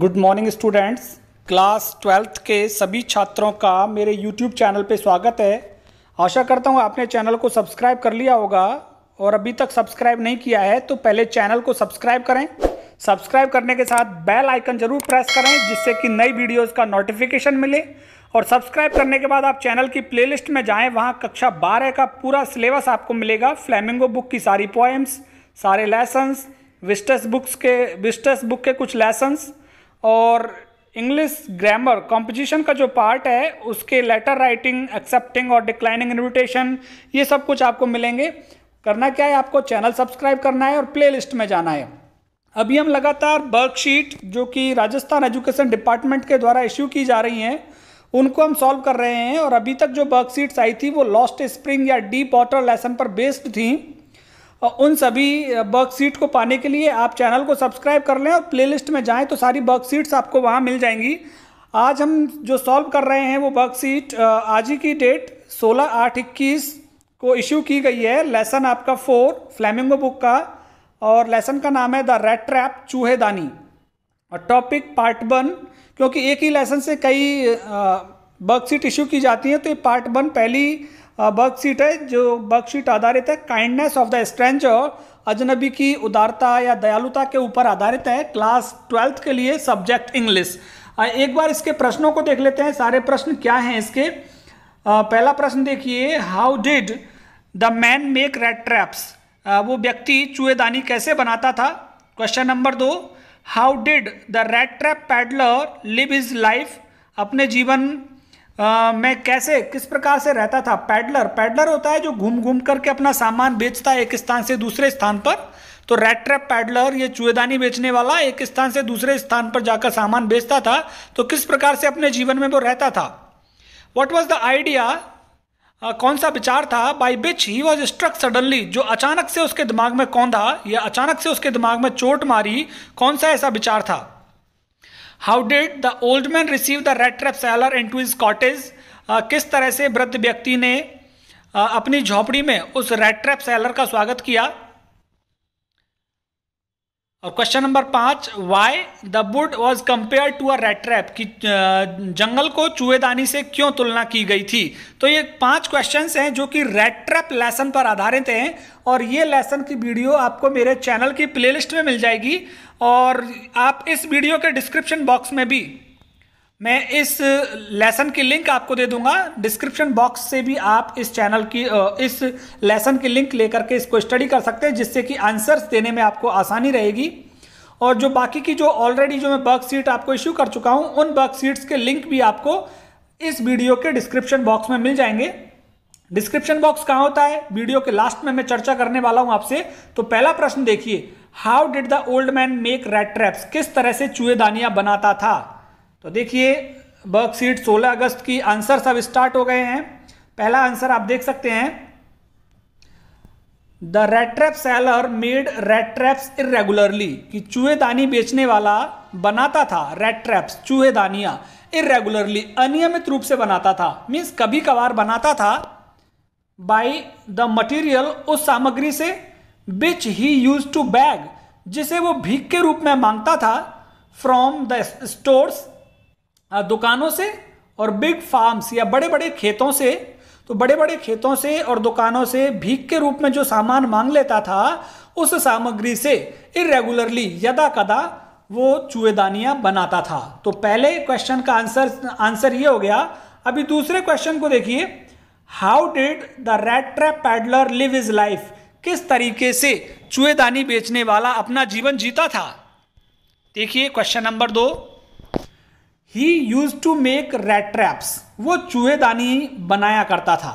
good morning students class twelfth के सभी छात्रों का मेरे यूट्यूब चैनल पे स्वागत है आशा करता हूँ आपने चैनल को सब्सक्राइब कर लिया होगा और अभी तक सब्सक्राइब नहीं किया है तो पहले चैनल को सब्सक्राइब करें सब्सक्राइब करने के साथ बेल आइकन ज़रूर प्रेस करें जिससे कि नई वीडियोज़ का नोटिफिकेशन मिले और सब्सक्राइब करने के बाद आप चैनल की प्लेलिस्ट में जाएं वहाँ कक्षा बारह का पूरा सिलेबस आपको मिलेगा फ्लेमिंगो बुक की सारी पोएम्स सारे लेसन्स विस्टस बुक्स के विस्टस बुक के कुछ लेसन्स और इंग्लिश ग्रामर कॉम्पोजिशन का जो पार्ट है उसके लेटर राइटिंग एक्सेप्टिंग और डिक्लाइनिंग इन्विटेशन ये सब कुछ आपको मिलेंगे करना क्या है आपको चैनल सब्सक्राइब करना है और प्लेलिस्ट में जाना है अभी हम लगातार वर्कशीट जो कि राजस्थान एजुकेशन डिपार्टमेंट के द्वारा इश्यू की जा रही हैं उनको हम सॉल्व कर रहे हैं और अभी तक जो वर्कशीट्स आई थी वो लॉस्ट स्प्रिंग या डीप वाटर लेसन पर बेस्ड थी उन सभी वर्कशीट को पाने के लिए आप चैनल को सब्सक्राइब कर लें और प्लेलिस्ट में जाएं तो सारी वर्कशीट्स आपको वहाँ मिल जाएंगी आज हम जो सॉल्व कर रहे हैं वो वर्कशीट आज ही की डेट सोलह आठ इक्कीस को इशू की गई है लेसन आपका फोर फ्लैमिंगो बुक का और लेसन का नाम है द रेड ट्रैप चूहेदानी और टॉपिक पार्ट वन क्योंकि एक ही लेसन से कई वर्कशीट इशू की जाती हैं तो ये पार्ट वन पहली वर्कशीट है जो वर्कशीट आधारित है काइंडनेस ऑफ द स्ट्रेंजर अजनबी की उदारता या दयालुता के ऊपर आधारित है क्लास ट्वेल्थ के लिए सब्जेक्ट इंग्लिश एक बार इसके प्रश्नों को देख लेते हैं सारे प्रश्न क्या हैं इसके पहला प्रश्न देखिए how did the man make rat traps वो व्यक्ति चूहेदानी कैसे बनाता था क्वेश्चन नंबर दो how did the rat trap peddler live his life अपने जीवन मैं कैसे किस प्रकार से रहता था पैडलर पैडलर होता है जो घूम घूम करके अपना सामान बेचता है एक स्थान से दूसरे स्थान पर तो रेड ट्रैप पैडलर ये चुएदानी बेचने वाला एक स्थान से दूसरे स्थान पर जाकर सामान बेचता था तो किस प्रकार से अपने जीवन में वो रहता था वट वॉज द आइडिया कौन सा विचार था by which he was struck suddenly जो अचानक से उसके दिमाग में कौन था या अचानक से उसके दिमाग में चोट मारी कौन सा ऐसा विचार था how did the old man receive the rat trap seller into his cottage किस तरह से वृद्ध व्यक्ति ने uh, अपनी झोपड़ी में उस रेड ट्रैप सैलर का स्वागत किया और क्वेश्चन नंबर पाँच why the wood was compare to a rat trap कि जंगल को चूहेदानी से क्यों तुलना की गई थी तो ये पांच क्वेश्चंस हैं जो कि रेड ट्रैप लेसन पर आधारित हैं और ये लेसन की वीडियो आपको मेरे चैनल की प्लेलिस्ट में मिल जाएगी और आप इस वीडियो के डिस्क्रिप्शन बॉक्स में भी मैं इस लेसन की लिंक आपको दे दूंगा डिस्क्रिप्शन बॉक्स से भी आप इस चैनल की इस लेसन की लिंक लेकर के इसको स्टडी कर सकते हैं जिससे कि आंसर्स देने में आपको आसानी रहेगी और जो बाकी की जो ऑलरेडी जो मैं वर्कशीट आपको इश्यू कर चुका हूँ उन वर्कशीट्स के लिंक भी आपको इस वीडियो के डिस्क्रिप्शन बॉक्स में मिल जाएंगे डिस्क्रिप्शन बॉक्स कहाँ होता है वीडियो के लास्ट में मैं चर्चा करने वाला हूँ आपसे तो पहला प्रश्न देखिए how did the old man make rat traps किस तरह से चूहेदानियां बनाता था तो देखिए वर्कशीट 16 अगस्त की आंसर सब स्टार्ट हो गए हैं पहला आंसर आप देख सकते हैं the rattrap seller made rattraps irregularly कि चूहेदानी बेचने वाला बनाता था रेट्रैप्स चूहेदानियाँ इरेगुलरली अनियमित रूप से बनाता था मीन्स कभी कभार बनाता था बाई द मटीरियल उस सामग्री से which he use to beg जिसे वो भीख के रूप में मांगता था फ्रॉम द स्टोर्स दुकानों से और बिग फार्म्स या बड़े बड़े खेतों से तो बड़े बड़े खेतों से और दुकानों से भीख के रूप में जो सामान मांग लेता था उस सामग्री से इरेगुलरली यदा कदा वो चूहेदानियाँ बनाता था तो पहले क्वेश्चन का आंसर आंसर ये हो गया अभी दूसरे क्वेश्चन को देखिए how did the rat trap peddler live his life किस तरीके से चूहेदानी बेचने वाला अपना जीवन जीता था देखिए क्वेश्चन नंबर दो he use to make rat traps वो चूहेदानी बनाया करता था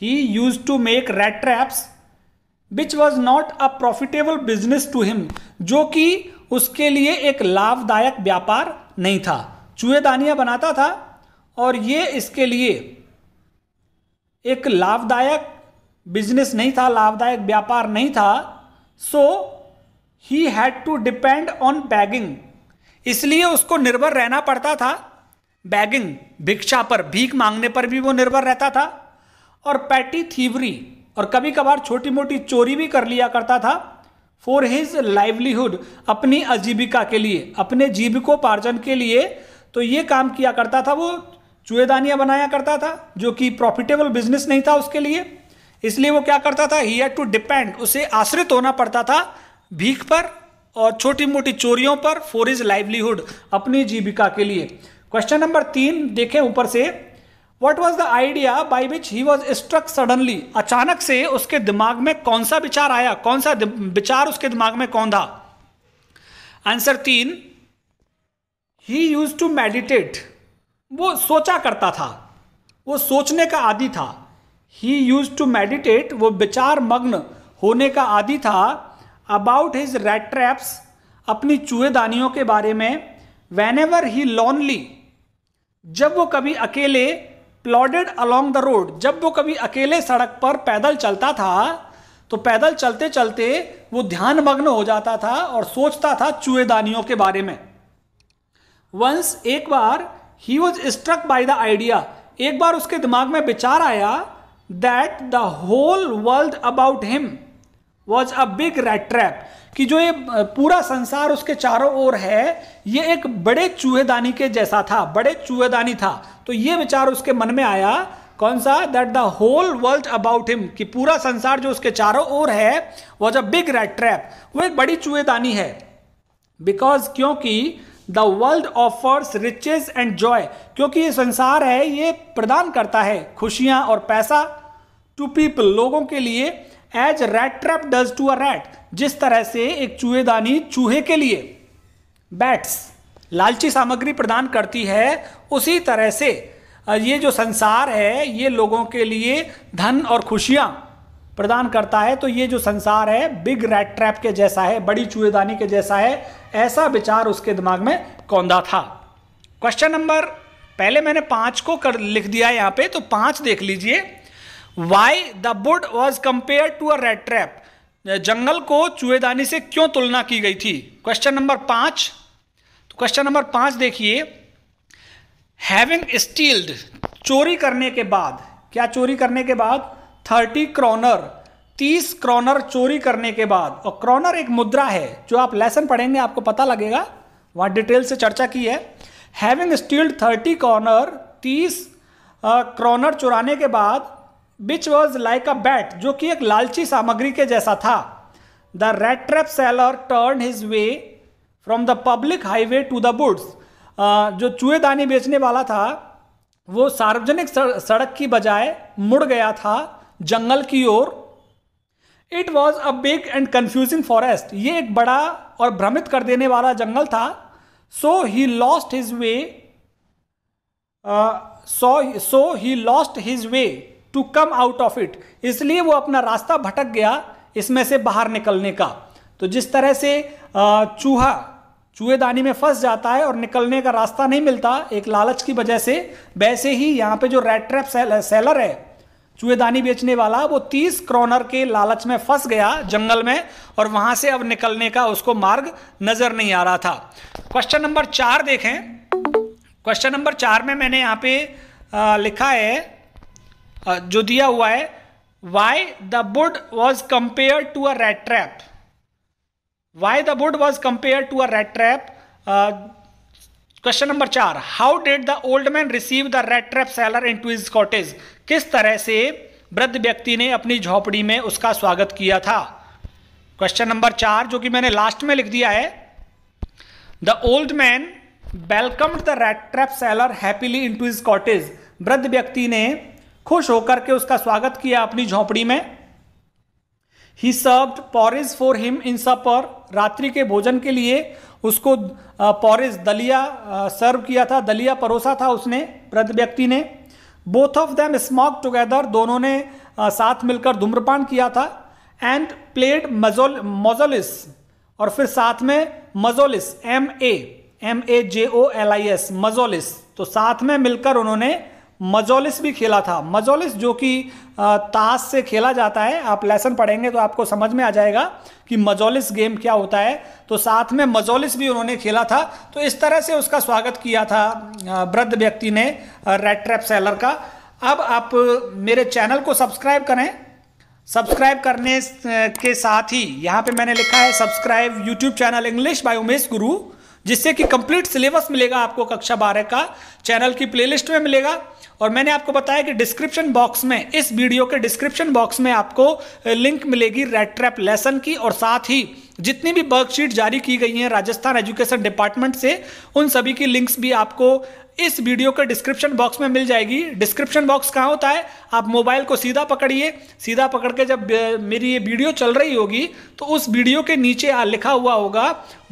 he use to make rat traps which was not a profitable business to him जो कि उसके लिए एक लाभदायक व्यापार नहीं था चूहेदानियाँ बनाता था और ये इसके लिए एक लाभदायक बिजनेस नहीं था लाभदायक व्यापार नहीं था so he had to depend on begging इसलिए उसको निर्भर रहना पड़ता था बैगिंग भिक्षा पर भीख मांगने पर भी वो निर्भर रहता था और पैटी थीवरी और कभी कभार छोटी मोटी चोरी भी कर लिया करता था फॉर हिज लाइवलीहुड अपनी आजीविका के लिए अपने जीविकोपार्जन के लिए तो ये काम किया करता था वो चूहेदानियाँ बनाया करता था जो कि प्रॉफिटेबल बिजनेस नहीं था उसके लिए इसलिए वो क्या करता था ही हैड टू डिपेंड उसे आश्रित होना पड़ता था भीख पर और छोटी मोटी चोरियों पर फॉर इज लाइवलीहुड अपनी जीविका के लिए क्वेश्चन नंबर तीन देखें ऊपर से what was the idea by which he was struck suddenly अचानक से उसके दिमाग में कौन सा विचार आया कौन सा विचार उसके दिमाग में कौन था आंसर तीन ही यूज टू मेडिटेट वो सोचा करता था वो सोचने का आदि था ही यूज टू मेडिटेट वो विचार मग्न होने का आदि था अबाउट हिज रेड ट्रैप्स अपनी चूहेदानियों के बारे में वेन एवर ही लॉनली जब वो कभी अकेले प्लॉडेड अलोंग द रोड जब वो कभी अकेले सड़क पर पैदल चलता था तो पैदल चलते चलते वो ध्यान मग्न हो जाता था और सोचता था चूहेदानियों के बारे में वंस एक बार he was struck by the idea एक बार उसके दिमाग में विचार आया that the whole world about him was a big rat trap कि जो ये पूरा संसार उसके चारों ओर है ये एक बड़े चूहेदानी के जैसा था बड़े चूहेदानी था तो ये विचार उसके मन में आया कौन सा that the whole world about him कि पूरा संसार जो उसके चारों ओर है was a big rat trap वो एक बड़ी चूहेदानी है बिकॉज क्योंकि the world offers riches and joy क्योंकि ये संसार है ये प्रदान करता है खुशियाँ और पैसा टू पीपल लोगों के लिए as rat trap does to a rat जिस तरह से एक चूहेदानी चूहे के लिए बैट्स लालची सामग्री प्रदान करती है उसी तरह से ये जो संसार है ये लोगों के लिए धन और खुशियाँ प्रदान करता है तो ये जो संसार है बिग रैट ट्रैप के जैसा है बड़ी चूहेदानी के जैसा है ऐसा विचार उसके दिमाग में कौंदा था क्वेश्चन नंबर पहले मैंने पाँच को कर लिख दिया यहाँ पे तो पाँच देख लीजिए why the wood was compare to a rat trap जंगल को चूहेदानी से क्यों तुलना की गई थी क्वेश्चन नंबर पांच तो क्वेश्चन नंबर पांच देखिए हैविंग स्टील्ड चोरी करने के बाद क्या चोरी करने के बाद थर्टी क्रॉनर तीस क्रॉनर चोरी करने के बाद और क्रॉनर एक मुद्रा है जो आप लेसन पढ़ेंगे आपको पता लगेगा वहां डिटेल से चर्चा की है हैविंग स्टील्ड थर्टी क्रॉनर तीस क्रॉनर चुराने के बाद which was like a bait जो कि एक लालची सामग्री के जैसा था the rat trap seller turn his way from the public highway to the woods जो चूहेदानी बेचने वाला था वो सार्वजनिक सड़क की बजाय मुड़ गया था जंगल की ओर it was a big and confusing forest ये एक बड़ा और भ्रमित कर देने वाला जंगल था so he lost his way so so he lost his way to come out of it इसलिए वो अपना रास्ता भटक गया इसमें से बाहर निकलने का तो जिस तरह से चूहा चूहेदानी में फंस जाता है और निकलने का रास्ता नहीं मिलता एक लालच की वजह से वैसे ही यहाँ पे जो रेड ट्रैप सेल, सेलर है चूहेदानी बेचने वाला वो तीस क्रोनर के लालच में फंस गया जंगल में और वहाँ से अब निकलने का उसको मार्ग नज़र नहीं आ रहा था क्वेश्चन नंबर चार देखें क्वेश्चन नंबर चार में मैंने यहाँ पे लिखा है जो दिया हुआ है why the wood was compare to a rat trap why the wood was compare to a rat trap question number चार how did the old man receive the rat trap seller into his cottage किस तरह से वृद्ध व्यक्ति ने अपनी झोपड़ी में उसका स्वागत किया था क्वेश्चन नंबर चार जो कि मैंने लास्ट में लिख दिया है the old man welcomed the rat trap seller happily into his cottage वृद्ध व्यक्ति ने खुश होकर के उसका स्वागत किया अपनी झोंपड़ी में he served porridge for him in supper रात्रि के भोजन के लिए उसको पॉरिज दलिया सर्व किया था दलिया परोसा था उसने वृद्ध व्यक्ति ने both of them smoke together दोनों ने साथ मिलकर धूम्रपान किया था एंड प्लेड मजोल मोजोलिस और फिर साथ में mjolis M A M A J O L I S mjolis तो साथ में मिलकर उन्होंने मजोलिस भी खेला था मजोलिस जो कि ताश से खेला जाता है आप लेसन पढ़ेंगे तो आपको समझ में आ जाएगा कि मजोलिस गेम क्या होता है तो साथ में मजोलिस भी उन्होंने खेला था तो इस तरह से उसका स्वागत किया था वृद्ध व्यक्ति ने रेड ट्रैप सेलर का अब आप मेरे चैनल को सब्सक्राइब करें सब्सक्राइब करने के साथ ही यहाँ पे मैंने लिखा है subscribe YouTube channel English by Umesh Guru जिससे कि कंप्लीट सिलेबस मिलेगा आपको कक्षा बारह का चैनल की प्लेलिस्ट में मिलेगा और मैंने आपको बताया कि डिस्क्रिप्शन बॉक्स में इस वीडियो के डिस्क्रिप्शन बॉक्स में आपको लिंक मिलेगी रेड ट्रैप लेसन की और साथ ही जितनी भी वर्कशीट जारी की गई हैं राजस्थान एजुकेशन डिपार्टमेंट से उन सभी की लिंक्स भी आपको इस वीडियो के डिस्क्रिप्शन बॉक्स में मिल जाएगी डिस्क्रिप्शन बॉक्स कहाँ होता है आप मोबाइल को सीधा पकड़िए सीधा पकड़ के जब मेरी ये वीडियो चल रही होगी तो उस वीडियो के नीचे लिखा हुआ होगा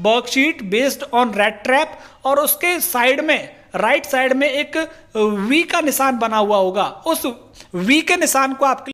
worksheet based on red trap और उसके साइड में राइट साइड में एक वी का निशान बना हुआ होगा उस वी के निशान को आप